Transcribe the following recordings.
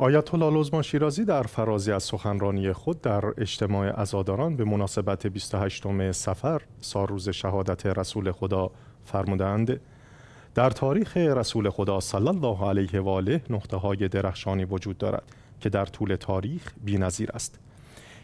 آیت الله لزمان شیرازی در فرازی از سخنرانی خود در اجتماع عزاداران به مناسبت 28 سفر سالروز شهادت رسول خدا فرمودند در تاریخ رسول خدا صلی الله علیه و آله نقطه های درخشانی وجود دارد که در طول تاریخ بی‌نظیر است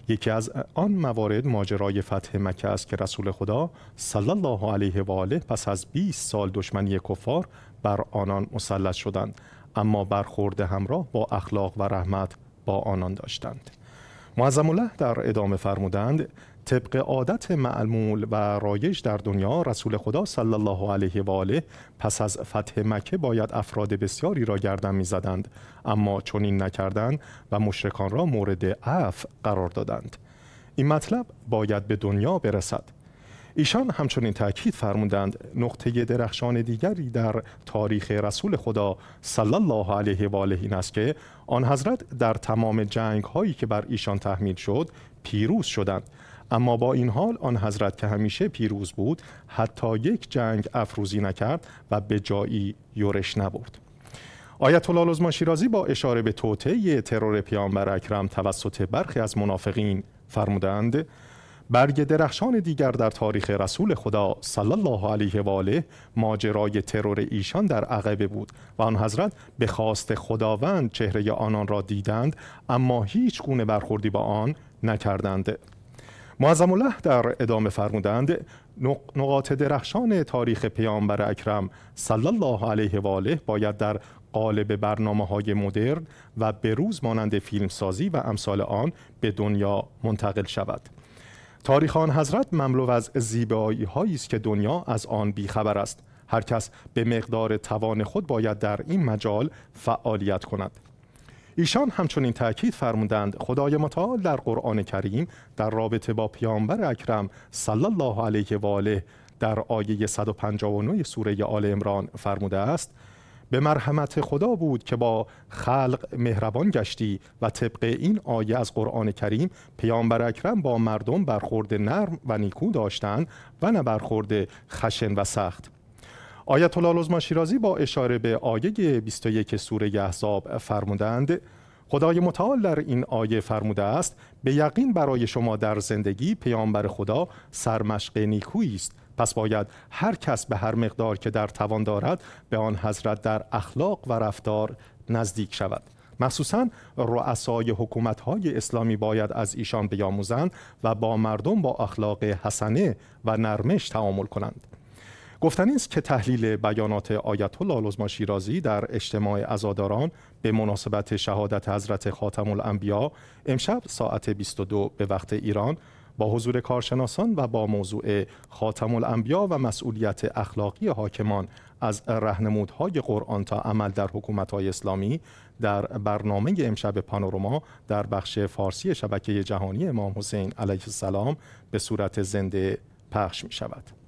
یکی از آن موارد ماجرای فتح مکه است که رسول خدا صلی الله علیه و آله پس از 20 سال دشمنی کفار بر آنان مسلط شدند اما برخورد همراه با اخلاق و رحمت با آنان داشتند معظم الله در ادامه فرمودند طبق عادت معمول و رایج در دنیا رسول خدا صلی الله علیه و آله پس از فتح مکه باید افراد بسیاری را گردن میزدند اما چنین نکردند و مشرکان را مورد عفو قرار دادند این مطلب باید به دنیا برسد ایشان همچنین تاکید فرمودند نقطه درخشان دیگری در تاریخ رسول خدا صلی الله علیه و آله این است که آن حضرت در تمام جنگ هایی که بر ایشان تحمیل شد پیروز شدند اما با این حال آن حضرت که همیشه پیروز بود حتی یک جنگ افروزی نکرد و به جایی یورش نبرد آیت الله العظما شیرازی با اشاره به توطئه ترور پیامبر اکرم توسط برخی از منافقین فرمودند برگ درخشان دیگر در تاریخ رسول خدا صلی الله علیه و آله ماجرای ترور ایشان در عقبه بود و آن حضرت به خواست خداوند چهره آنان را دیدند اما هیچ گونه برخوردی با آن نکردند معظم الله در ادامه فرمودند نقاط درخشان تاریخ پیامبر اکرم صلی الله علیه و آله باید در قالب برنامه های مدرن و بروز مانند فیلمسازی و امثال آن به دنیا منتقل شود. تاریخ آن حضرت مملو از زیبایی هایی است که دنیا از آن بیخبر است هر کس به مقدار توان خود باید در این مجال فعالیت کند ایشان همچنین تاکید فرمودند خدای متعال در قرآن کریم در رابطه با پیامبر اکرم صلی الله علیه و آله در آیه 159 سوره آل عمران فرموده است به مرحمت خدا بود که با خلق مهربان گشتی و طبق این آیه از قرآن کریم پیامبر اکرم با مردم برخورد نرم و نیکو داشتند و نه برخورد خشن و سخت آیت الله شیرازی با اشاره به آیه 21 سوره احزاب فرمودند خدای متعال در این آیه فرموده است به یقین برای شما در زندگی پیامبر خدا سرمشق نیکویی است پس باید هر کس به هر مقدار که در توان دارد به آن حضرت در اخلاق و رفتار نزدیک شود مخصوصا رؤسای حکومت های اسلامی باید از ایشان بیاموزند و با مردم با اخلاق حسنه و نرمش تعامل کنند این است که تحلیل بیانات آیت الله العظما شیرازی در اجتماع عزاداران به مناسبت شهادت حضرت خاتم الانبیا امشب ساعت 22 به وقت ایران با حضور کارشناسان و با موضوع خاتم الانبیا و مسئولیت اخلاقی حاکمان از رهنمودهای قرآن تا عمل در حکومتهای اسلامی در برنامه امشب پانوراما در بخش فارسی شبکه جهانی امام حسین علیه السلام به صورت زنده پخش می شود.